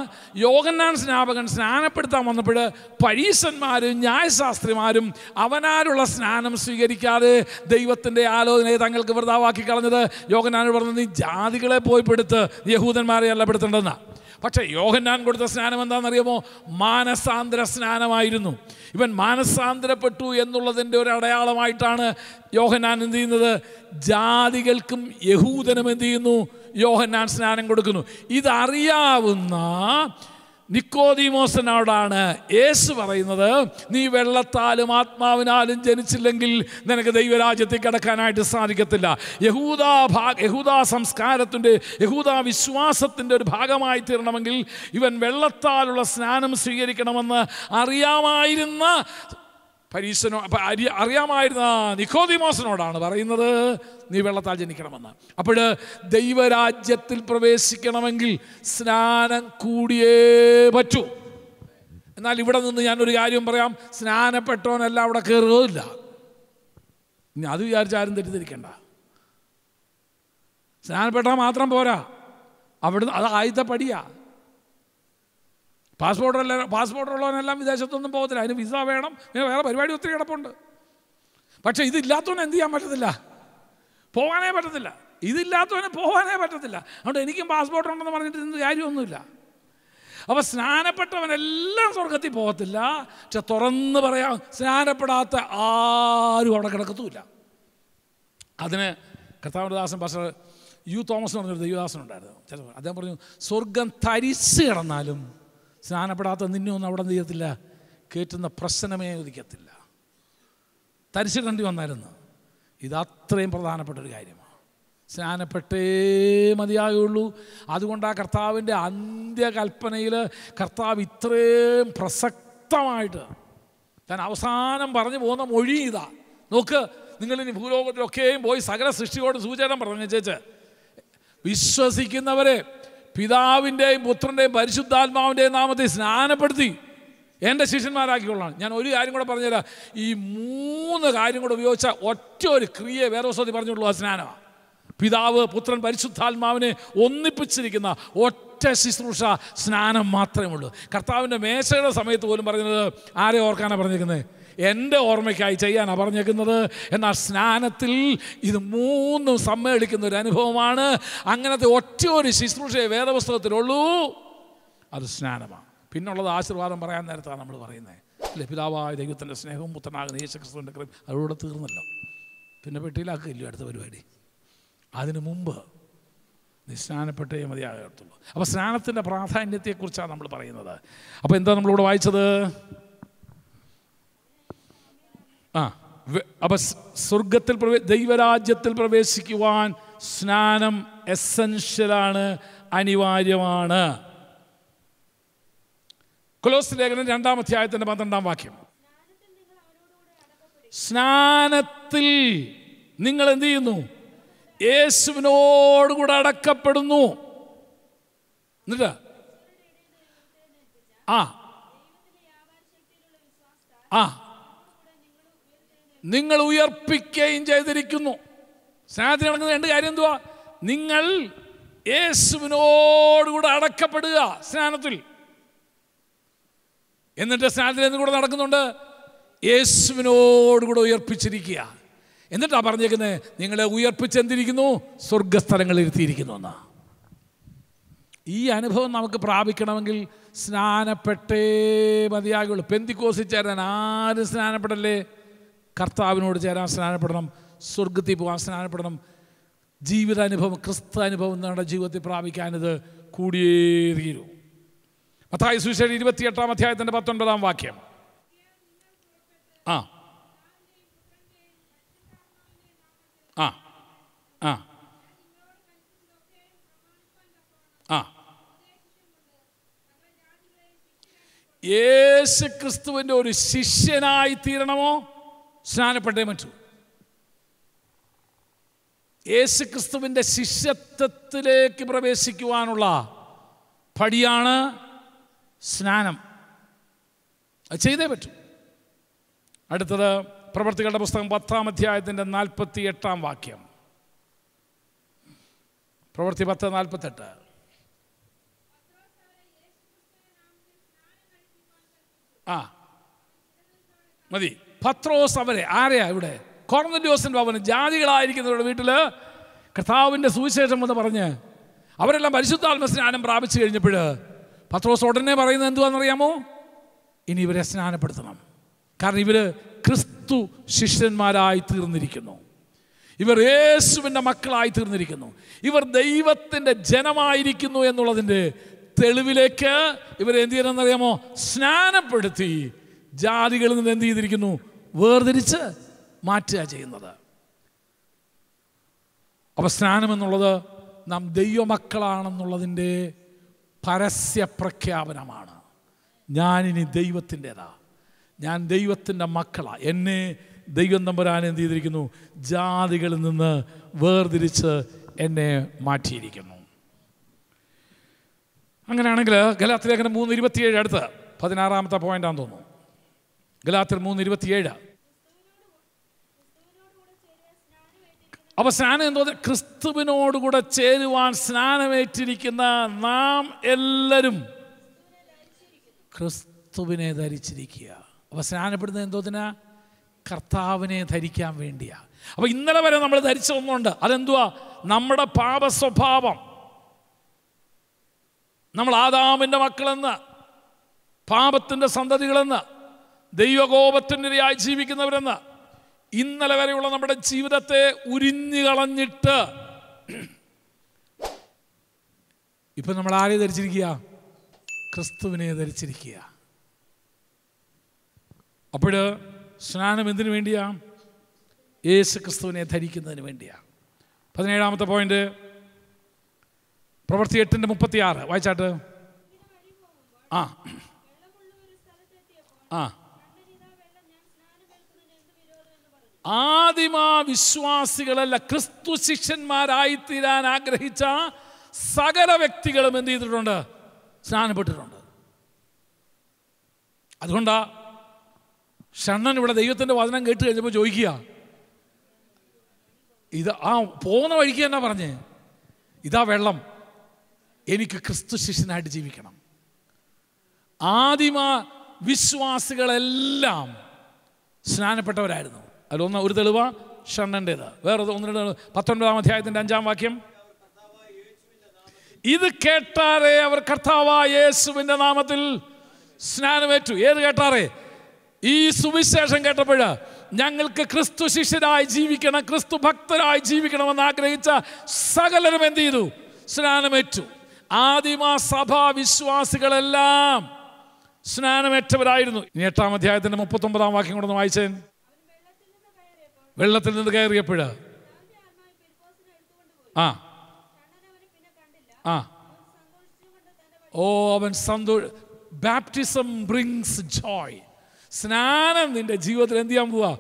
S1: യോഗന്നാൻ സ്നാപകൻ സ്നാനപ്പെടുത്താൻ വന്നപ്പോൾ പരീശന്മാരും ന്യായശാസ്ത്രിമാരും അവനാലുള്ള സ്നാനം സ്വീകരിക്കാതെ ദൈവത്തിൻ്റെ ആലോചനയെ തങ്ങൾക്ക് വൃതാവാക്കി കളഞ്ഞത് യോഗന്നാൻ പറഞ്ഞത് നീ ജാതികളെ പോയി പെടുത്ത് യഹൂദന്മാരെ അല്ല പെടുത്തേണ്ടെന്നാണ് പക്ഷേ യോഹന്നാൻ കൊടുത്ത സ്നാനം എന്താണെന്നറിയുമോ മാനസാന്തര സ്നാനമായിരുന്നു ഇവൻ മാനസാന്തരപ്പെട്ടു എന്നുള്ളതിൻ്റെ ഒരു അടയാളമായിട്ടാണ് യോഹന്നാൻ എന്ത് ചെയ്യുന്നത് ജാതികൾക്കും യഹൂദനും എന്ത് ചെയ്യുന്നു യോഹന്നാൻ സ്നാനം കൊടുക്കുന്നു ഇതറിയാവുന്ന നിക്കോദിമോസനോടാണ് യേശു പറയുന്നത് നീ വെള്ളത്താലും ആത്മാവിനാലും ജനിച്ചില്ലെങ്കിൽ നിനക്ക് ദൈവരാജ്യത്തിൽ കിടക്കാനായിട്ട് സാധിക്കത്തില്ല യഹൂദാ ഭാഗ യഹൂദാ സംസ്കാരത്തിൻ്റെ യഹൂദാ വിശ്വാസത്തിൻ്റെ ഒരു ഭാഗമായി തീരണമെങ്കിൽ ഇവൻ വെള്ളത്താലുള്ള സ്നാനം സ്വീകരിക്കണമെന്ന് അറിയാമായിരുന്ന പരീക്ഷനോ അരി അറിയാമായിരുന്ന നിക്കോദിമോസിനോടാണ് പറയുന്നത് നീ വെള്ളത്താൽ ജനിക്കണമെന്ന് അപ്പോൾ ദൈവരാജ്യത്തിൽ പ്രവേശിക്കണമെങ്കിൽ സ്നാനം കൂടിയേ പറ്റൂ എന്നാൽ ഇവിടെ നിന്ന് ഞാനൊരു കാര്യം പറയാം സ്നാനപ്പെട്ടവനല്ല അവിടെ കയറുകയില്ല ഇനി അത് വിചാരിച്ച് ആരും തെറ്റിദ്ധരിക്കണ്ട സ്നാനപ്പെട്ടാൽ മാത്രം പോരാ അവിടുന്ന് അത് ആദ്യത്തെ പടിയാണ് പാസ്പോർട്ട് അല്ല പാസ്പോർട്ട് ഉള്ളവനെല്ലാം വിദേശത്തൊന്നും പോകത്തില്ല അതിന് വിസ വേണം പിന്നെ വേറെ പരിപാടി ഒത്തിരി കിടപ്പുണ്ട് പക്ഷേ ഇതില്ലാത്തവന് എന്ത് ചെയ്യാൻ പറ്റത്തില്ല പോകാനേ പറ്റത്തില്ല ഇതില്ലാത്തവന് പോകാനേ പറ്റത്തില്ല അതുകൊണ്ട് എനിക്കും പാസ്പോർട്ട് ഉണ്ടെന്ന് പറഞ്ഞിട്ട് ഇതിന് കാര്യമൊന്നുമില്ല അപ്പോൾ സ്നാനപ്പെട്ടവനെല്ലാം സ്വർഗത്തിൽ പോകത്തില്ല പക്ഷെ തുറന്ന് പറയാം സ്നാനപ്പെടാത്ത ആരും അവിടെ കിടക്കത്തുമില്ല അതിന് കർത്താവിനദാസൻ പക്ഷേ യു തോമസ് എന്ന് പറഞ്ഞൊരു ദൈവദാസനുണ്ടായിരുന്നു അദ്ദേഹം പറഞ്ഞു സ്വർഗം തരിച്ച് കിടന്നാലും സ്നാനപ്പെടാത്ത നിന്നൊന്നും അവിടെ എന്ത് ചെയ്യത്തില്ല കയറ്റുന്ന പ്രശ്നമേ ഉദിക്കത്തില്ല തരിച്ചു കണ്ടി വന്നായിരുന്നു ഇത് അത്രയും പ്രധാനപ്പെട്ട ഒരു കാര്യമാണ് സ്നാനപ്പെട്ടേ മതിയാകുള്ളൂ അതുകൊണ്ട് ആ കർത്താവിൻ്റെ അന്ത്യകൽപ്പനയിൽ കർത്താവ് ഇത്രയും പ്രസക്തമായിട്ട് താൻ അവസാനം പറഞ്ഞു പോകുന്ന മൊഴി ഇതാ നോക്ക് നിങ്ങളിനി ഭൂലോകത്തിലൊക്കെയും പോയി സകല സൃഷ്ടിയോട് സൂചന പറഞ്ഞു ചേച്ചി വിശ്വസിക്കുന്നവരെ പിതാവിൻ്റെയും പുത്രൻ്റെയും പരിശുദ്ധാത്മാവിൻ്റെയും നാമത്തെ സ്നാനപ്പെടുത്തി എൻ്റെ ശിഷ്യന്മാരാക്കിക്കൊള്ളാണ് ഞാൻ ഒരു കാര്യം കൂടെ പറഞ്ഞുതരാം ഈ മൂന്ന് കാര്യം കൂടെ ഉപയോഗിച്ച ഒറ്റ ഒരു ക്രിയ വേറെ ദിവസത്തിൽ പറഞ്ഞുള്ളൂ ആ സ്നാനമാണ് പിതാവ് പുത്രൻ പരിശുദ്ധാത്മാവിനെ ഒന്നിപ്പിച്ചിരിക്കുന്ന ഒറ്റ ശുശ്രൂഷ സ്നാനം മാത്രമേ ഉള്ളൂ കർത്താവിൻ്റെ മേശയുടെ സമയത്ത് പോലും പറഞ്ഞത് ആരെ ഓർക്കാനാണ് പറഞ്ഞിരിക്കുന്നത് എൻ്റെ ഓർമ്മയ്ക്കായി ചെയ്യാനാണ് പറഞ്ഞേക്കുന്നത് എന്നാൽ സ്നാനത്തിൽ ഇത് മൂന്നും സമ്മേളിക്കുന്ന ഒരു അനുഭവമാണ് അങ്ങനത്തെ ഒറ്റ ഒരു ശുശ്രൂഷയെ വേദപുസ്തകത്തിലുള്ളൂ അത് സ്നാനമാണ് പിന്നുള്ളത് ആശീർവാദം പറയാൻ നേരത്താണ് നമ്മൾ പറയുന്നത് അല്ലേ പിതാവായ ദൈവത്തിൻ്റെ സ്നേഹവും പുത്രനാകുന്ന യേശുക്രിസ്തുവിൻ്റെ കൃപ അതോടെ തീർന്നല്ലോ പിന്നെ പെട്ടിയിലാക്കുകയില്ലോ അടുത്ത പരിപാടി അതിനു മുമ്പ് നിസ്നാനപ്പെട്ടേ മതിയാകത്തുള്ളൂ അപ്പോൾ സ്നാനത്തിൻ്റെ പ്രാധാന്യത്തെക്കുറിച്ചാണ് നമ്മൾ പറയുന്നത് അപ്പോൾ എന്താ നമ്മളിവിടെ വായിച്ചത് ആ അപ്പം സ്വർഗത്തിൽ പ്രവേ ദൈവരാജ്യത്തിൽ പ്രവേശിക്കുവാൻ സ്നാനം എസൻഷ്യലാണ് അനിവാര്യമാണ് കൊലോസ് ലേഖനം രണ്ടാം അധ്യായത്തിൻ്റെ പന്ത്രണ്ടാം വാക്യം സ്നാനത്തിൽ നിങ്ങൾ എന്ത് ചെയ്യുന്നു യേശുവിനോടുകൂടെ അടക്കപ്പെടുന്നു എന്നിട്ട് ആ ആ നിങ്ങൾ ഉയർപ്പിക്കുകയും ചെയ്തിരിക്കുന്നു സ്നേഹത്തിന് നടക്കുന്ന രണ്ട് കാര്യം എന്തുവാ നിങ്ങൾ യേശുവിനോടുകൂടെ അടക്കപ്പെടുക സ്നാനത്തിൽ എന്നിട്ട് സ്നാനത്തിൽ എന്തുകൂടെ നടക്കുന്നുണ്ട് യേശുവിനോടുകൂടെ ഉയർപ്പിച്ചിരിക്കുക എന്നിട്ടാ പറഞ്ഞേക്കുന്നത് നിങ്ങളെ ഉയർപ്പിച്ച് എന്തിരിക്കുന്നു സ്വർഗസ്ഥലങ്ങളിൽ ഇരുത്തിയിരിക്കുന്നു എന്നാ ഈ അനുഭവം നമുക്ക് പ്രാപിക്കണമെങ്കിൽ സ്നാനപ്പെട്ടേ മതിയാകുള്ളൂ പെന്തിക്കോസിച്ചേരാൻ ആരും സ്നാനപ്പെടല്ലേ കർത്താവിനോട് ചേരാൻ സ്നാനപ്പെടണം സ്വർഗത്തിൽ പോകാൻ സ്നാനപ്പെടണം ജീവിതാനുഭവം ക്രിസ്താനുഭവം നമ്മുടെ ജീവിതത്തിൽ പ്രാപിക്കാനത് കൂടിയേ തീരൂ മത്തായ സുശേഷൻ ഇരുപത്തിയെട്ടാം അധ്യായത്തിൻ്റെ പത്തൊൻപതാം വാക്യം ആ ആ ആ ആ യേശു ക്രിസ്തുവിൻ്റെ ഒരു ശിഷ്യനായി തീരണമോ സ്നാനപ്പെട്ടേ പറ്റൂ ക്രിസ്തുവിൻ്റെ ശിഷ്യത്വത്തിലേക്ക് പ്രവേശിക്കുവാനുള്ള പടിയാണ് സ്നാനം അത് ചെയ്തേ പറ്റൂ അടുത്തത് പ്രവർത്തികളുടെ പുസ്തകം പത്താം അധ്യായത്തിൻ്റെ നാൽപ്പത്തി എട്ടാം വാക്യം പ്രവൃത്തി പത്ത് നാൽപ്പത്തെട്ട് ആ മതി പത്രോസ് അവരെ ആരെയാ ഇവിടെ കോർന്നന്റോസിൻ്റെ ഭവനം ജാതികളായിരിക്കുന്നവരുടെ വീട്ടിൽ കർത്താവിൻ്റെ സുവിശേഷം എന്ന് പറഞ്ഞ് അവരെല്ലാം പരിശുദ്ധാത്മ സ്നാനം പ്രാപിച്ചു കഴിഞ്ഞപ്പോൾ പത്രോസ് ഉടനെ പറയുന്നത് എന്തുവാണെന്നറിയാമോ ഇനി ഇവരെ സ്നാനപ്പെടുത്തണം കാരണം ഇവർ ക്രിസ്തു ശിഷ്യന്മാരായി തീർന്നിരിക്കുന്നു ഇവർ യേശുവിൻ്റെ മക്കളായി തീർന്നിരിക്കുന്നു ഇവർ ദൈവത്തിൻ്റെ ജനമായിരിക്കുന്നു എന്നുള്ളതിൻ്റെ തെളിവിലേക്ക് ഇവരെ ചെയ്യണമെന്നറിയാമോ സ്നാനപ്പെടുത്തി ജാതികളിൽ നിന്ന് എന്ത് ചെയ്തിരിക്കുന്നു വേർതിരിച്ച് മാറ്റുക ചെയ്യുന്നത് അപ്പോൾ എന്നുള്ളത് നാം ദൈവമക്കളാണെന്നുള്ളതിൻ്റെ പരസ്യ പ്രഖ്യാപനമാണ് ഞാനിനി ദൈവത്തിൻ്റെതാ ഞാൻ ദൈവത്തിൻ്റെ മക്കളാണ് എന്നെ ദൈവം തമ്പുരാൻ എന്ത് ചെയ്തിരിക്കുന്നു ജാതികളിൽ നിന്ന് വേർതിരിച്ച് എന്നെ മാറ്റിയിരിക്കുന്നു അങ്ങനെയാണെങ്കിൽ ഗലാത്തിലേഖനം മൂന്ന് ഇരുപത്തിയേഴ് അടുത്ത് പതിനാറാമത്തെ പോയിന്റാന്ന് തോന്നുന്നു ഗലാത്തർ മൂന്ന് ഇരുപത്തിയേഴ് അപ്പൊ സ്നാനം എന്തോ ക്രിസ്തുവിനോടുകൂടെ ചേരുവാൻ സ്നാനമേറ്റിരിക്കുന്ന നാം എല്ലാവരും ക്രിസ്തുവിനെ ധരിച്ചിരിക്കുക അപ്പൊ സ്നാനപ്പെടുന്നത് എന്തോതിനാ കർത്താവിനെ ധരിക്കാൻ വേണ്ടിയാ അപ്പോൾ ഇന്നലെ വരെ നമ്മൾ ധരിച്ച ഒന്നുണ്ട് അതെന്തുവാ നമ്മുടെ പാപ സ്വഭാവം നമ്മൾ ആദാമിൻ്റെ മക്കളെന്ന് പാപത്തിൻ്റെ സന്തതികളെന്ന് ദൈവകോപത്തിനിരയായി ജീവിക്കുന്നവരെന്ന് ഇന്നലെ വരെയുള്ള നമ്മുടെ ജീവിതത്തെ ഉരിഞ്ഞു കളഞ്ഞിട്ട് ഇപ്പൊ നമ്മൾ ആരെ ധരിച്ചിരിക്കുക ക്രിസ്തുവിനെ ധരിച്ചിരിക്കുക അപ്പോൾ സ്നാനം എന്തിനു വേണ്ടിയാ യേശു ക്രിസ്തുവിനെ ധരിക്കുന്നതിന് വേണ്ടിയാ പതിനേഴാമത്തെ പോയിന്റ് പ്രവൃത്തി എട്ടിൻ്റെ മുപ്പത്തിയാറ് വായിച്ചാട്ട് ആ ആ ആദിമ വിശ്വാസികളല്ല ക്രിസ്തു ശിഷ്യന്മാരായിത്തീരാൻ ആഗ്രഹിച്ച സകല വ്യക്തികളും എന്ത് ചെയ്തിട്ടുണ്ട് സ്നാനപ്പെട്ടിട്ടുണ്ട് അതുകൊണ്ടാ ഷണ്ണൻ ഇവിടെ ദൈവത്തിൻ്റെ വചനം കേട്ട് കഴിഞ്ഞപ്പോൾ ചോദിക്കുക ഇത് ആ പോകുന്ന വഴിക്ക് തന്നെ പറഞ്ഞ് ഇതാ വെള്ളം എനിക്ക് ക്രിസ്തു ശിഷ്യനായിട്ട് ജീവിക്കണം ആദിമ വിശ്വാസികളെല്ലാം സ്നാനപ്പെട്ടവരായിരുന്നു അതിലൊന്ന് ഒരു തെളിവ ഷണ്ണൻ്റേത് വേറെ ഒന്ന് രണ്ട് പത്തൊൻപതാം അധ്യായത്തിൻ്റെ അഞ്ചാം വാക്യം ഇത് കേട്ടാറേ അവർ കർത്താവായ നാമത്തിൽ സ്നാനമേറ്റു ഏത് കേട്ടാറേ ഈ സുവിശേഷം കേട്ടപ്പോൾ ഞങ്ങൾക്ക് ക്രിസ്തു ശിഷ്യരായി ജീവിക്കണം ക്രിസ്തു ഭക്തരായി ജീവിക്കണമെന്ന് ആഗ്രഹിച്ച സകലരും എന്ത് ചെയ്തു സ്നാനമേറ്റു സഭാ വിശ്വാസികളെല്ലാം സ്നാനമേറ്റവരായിരുന്നു ഇനി എട്ടാം അധ്യായത്തിൻ്റെ മുപ്പത്തൊമ്പതാം വാക്യം കൊണ്ടൊന്ന് വായിച്ചേ വെള്ളത്തിൽ നിന്ന് കയറിയപ്പോഴ ആ ആ ഓ അവൻ സന്തോഷ ബാപ്റ്റിസം ബ്രിങ്സ് ജോയ് സ്നാനം നിന്റെ ജീവിതത്തിൽ എന്ത് ചെയ്യാൻ പോവാ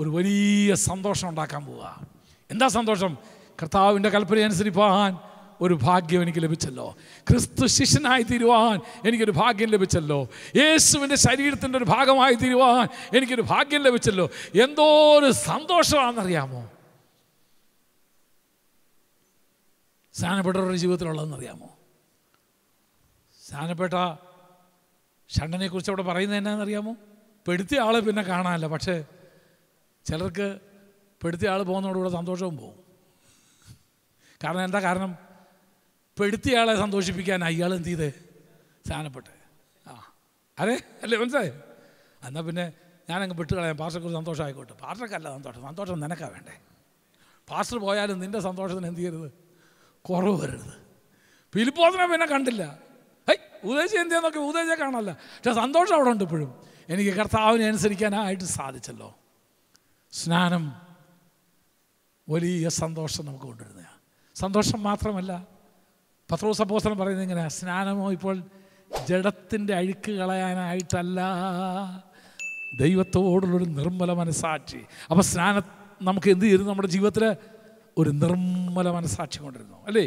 S1: ഒരു വലിയ സന്തോഷം ഉണ്ടാക്കാൻ പോവാ എന്താ സന്തോഷം കർത്താവിൻ്റെ കൽപ്പന അനുസരിപ്പാൻ ഒരു ഭാഗ്യം എനിക്ക് ലഭിച്ചല്ലോ ക്രിസ്തു ശിഷ്യനായി തീരുവാൻ എനിക്കൊരു ഭാഗ്യം ലഭിച്ചല്ലോ യേശുവിൻ്റെ ശരീരത്തിൻ്റെ ഒരു ഭാഗമായി തീരുവാൻ എനിക്കൊരു ഭാഗ്യം ലഭിച്ചല്ലോ എന്തോ ഒരു സന്തോഷമാണെന്നറിയാമോ സ്നാനപ്പെട്ടവരുടെ ജീവിതത്തിലുള്ളതെന്നറിയാമോ സ്നാനപ്പെട്ട കുറിച്ച് അവിടെ പറയുന്നത് എന്നാണെന്നറിയാമോ പെടുത്തിയ ആളെ പിന്നെ കാണാനല്ല പക്ഷേ ചിലർക്ക് പെടുത്തിയ ആൾ പോകുന്നതോടുകൂടെ സന്തോഷവും പോകും കാരണം എന്താ കാരണം പെടുത്തിയാളെ സന്തോഷിപ്പിക്കാൻ അയാൾ എന്ത് ചെയ്ത് സ്ഥാനപ്പെട്ട് ആ അതെ അല്ലേ മനസ്സിലായോ എന്നാൽ പിന്നെ ഞാനങ്ങ് വിട്ട് കളയാം പാർഷക്കൊരു സന്തോഷമായിക്കോട്ടെ പാസ്റ്റർക്കല്ല സന്തോഷം സന്തോഷം നിനക്കാ വേണ്ടേ പാസ്റ്റർ പോയാലും നിൻ്റെ സന്തോഷത്തിന് എന്ത് ചെയ്യരുത് കുറവ് വരരുത് ഫിലിപ്പോസിനെ പിന്നെ കണ്ടില്ല ഐ ഉദ്ദേശം എന്ത് ചെയ്യാന്നൊക്കെ ഉദ്ദേശം കാണാനല്ല പക്ഷെ സന്തോഷം അവിടെ ഉണ്ട് ഇപ്പോഴും എനിക്ക് കർത്താവിനെ അനുസരിക്കാനായിട്ട് സാധിച്ചല്ലോ സ്നാനം വലിയ സന്തോഷം നമുക്ക് കൊണ്ടുവരുന്നതാണ് സന്തോഷം മാത്രമല്ല പത്രോസ് അപ്പോസ്തലം പറയുന്നത് ഇങ്ങനെ സ്നാനമോ ഇപ്പോൾ ജഡത്തിൻ്റെ അഴുക്ക് കളയാനായിട്ടല്ല ദൈവത്തോടുള്ളൊരു നിർമ്മല മനസ്സാക്ഷി അപ്പോൾ സ്നാന നമുക്ക് എന്ത് ചെയ്തു നമ്മുടെ ജീവിതത്തിൽ ഒരു നിർമ്മല മനസ്സാക്ഷി കൊണ്ടിരുന്നു അല്ലേ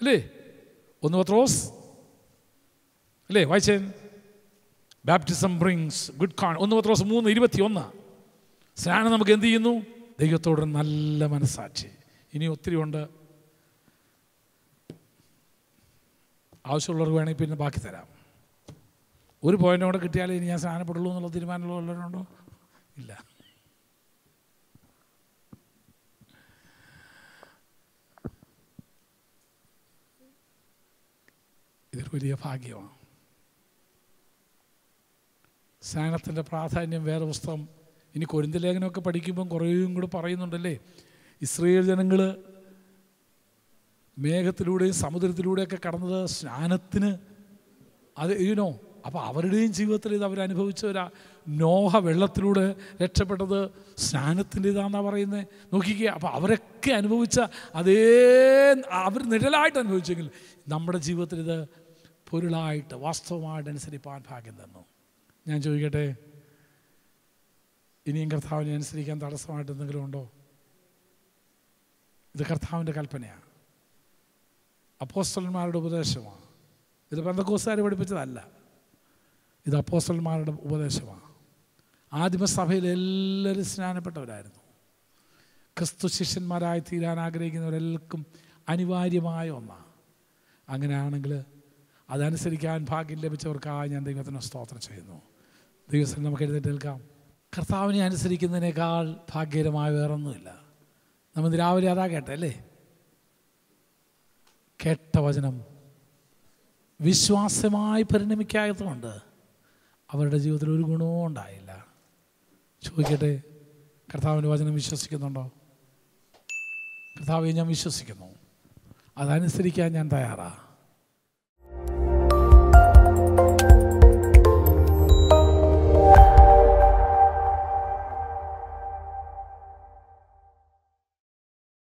S1: അല്ലേ ഒന്ന് പത്രോസ് അല്ലേ വായിച്ചേൻ ബാപ്റ്റിസം ബ്രിങ്സ് ഗുഡ് കാൺ ഒന്ന് പത്രോസ് മൂന്ന് ഇരുപത്തി ഒന്ന് സ്നാനം നമുക്ക് എന്ത് ചെയ്യുന്നു ദൈവത്തോട് നല്ല മനസ്സാക്ഷി ഇനി ഒത്തിരി ഉണ്ട് ആവശ്യമുള്ളവർക്ക് വേണമെങ്കിൽ പിന്നെ ബാക്കി തരാം ഒരു പോയിൻ്റ് കൂടെ കിട്ടിയാലേ ഇനി ഞാൻ സ്നാനപ്പെടുള്ളൂ എന്നുള്ള തീരുമാനമുള്ള വല്ലവരുണ്ടോ ഇല്ല ഇതൊരു വലിയ ഭാഗ്യമാണ് സ്നാനത്തിൻ്റെ പ്രാധാന്യം വേറെ പുസ്തകം ഇനി കൊരിന്ത പഠിക്കുമ്പം കുറേയും കൂടെ പറയുന്നുണ്ടല്ലേ ഇസ്രയേൽ ജനങ്ങൾ മേഘത്തിലൂടെയും സമുദ്രത്തിലൂടെയൊക്കെ കടന്നത് സ്നാനത്തിന് അത് ഇതിനോ അപ്പോൾ അവരുടെയും ജീവിതത്തിൽ ഇത് അവരനുഭവിച്ചവരാ നോഹ വെള്ളത്തിലൂടെ രക്ഷപ്പെട്ടത് സ്നാനത്തിൻ്റെ സ്നാനത്തിൻ്റെതാണെന്നാണ് പറയുന്നത് നോക്കിക്കുക അപ്പോൾ അവരൊക്കെ അനുഭവിച്ച അതേ അവർ നിഴലായിട്ട് അനുഭവിച്ചെങ്കിൽ നമ്മുടെ ജീവിതത്തിൽ ഇത് പൊരുളായിട്ട് വാസ്തവമായിട്ട് അനുസരിപ്പാൻ ഭാഗ്യം തന്നു ഞാൻ ചോദിക്കട്ടെ ഇനിയും കർത്താവിനെ അനുസരിക്കാൻ തടസ്സമായിട്ട് എന്തെങ്കിലും ഉണ്ടോ ഇത് കർത്താവിൻ്റെ കൽപ്പനയാണ് അപ്പോസ്റ്റലന്മാരുടെ ഉപദേശമാണ് ഇത് പെന്തക്കോസുകാർ പഠിപ്പിച്ചതല്ല ഇത് അപ്പോസ്റ്റലന്മാരുടെ ഉപദേശമാണ് ആദിമസഭയിൽ എല്ലാവരും സ്നാനപ്പെട്ടവരായിരുന്നു ക്രിസ്തു ശിഷ്യന്മാരായി തീരാൻ ആഗ്രഹിക്കുന്നവരെല്ലാവർക്കും അനിവാര്യമായ ഒന്നാണ് അങ്ങനെയാണെങ്കിൽ അതനുസരിക്കാൻ ഭാഗ്യം ലഭിച്ചവർക്കായി ഞാൻ ദൈവത്തിന് സ്തോത്രം ചെയ്യുന്നു ദൈവത്തിന് നമുക്ക് എഴുന്നേറ്റേൽക്കാം കർത്താവിനെ അനുസരിക്കുന്നതിനേക്കാൾ ഭാഗ്യകരമായ വേറൊന്നുമില്ല നമ്മൾ രാവിലെ അതാ കേട്ടല്ലേ കേട്ട വചനം വിശ്വാസമായി പരിണമിക്കാത്തതുകൊണ്ട് അവരുടെ ജീവിതത്തിൽ ഒരു ഗുണവും ഉണ്ടായില്ല ചോദിക്കട്ടെ കർത്താവിൻ്റെ വചനം വിശ്വസിക്കുന്നുണ്ടോ കർത്താവെ ഞാൻ വിശ്വസിക്കുന്നു അതനുസരിക്കാൻ ഞാൻ തയ്യാറാണ്